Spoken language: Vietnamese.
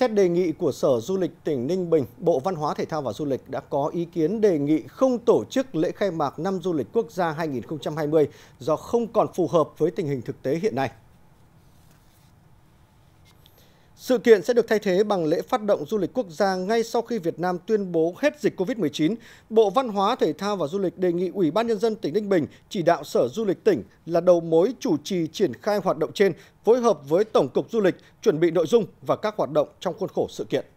Xét đề nghị của Sở Du lịch tỉnh Ninh Bình, Bộ Văn hóa Thể thao và Du lịch đã có ý kiến đề nghị không tổ chức lễ khai mạc năm du lịch quốc gia 2020 do không còn phù hợp với tình hình thực tế hiện nay. Sự kiện sẽ được thay thế bằng lễ phát động du lịch quốc gia ngay sau khi Việt Nam tuyên bố hết dịch COVID-19. Bộ Văn hóa, Thể thao và Du lịch đề nghị Ủy ban Nhân dân tỉnh Ninh Bình chỉ đạo Sở Du lịch tỉnh là đầu mối chủ trì triển khai hoạt động trên, phối hợp với Tổng cục Du lịch chuẩn bị nội dung và các hoạt động trong khuôn khổ sự kiện.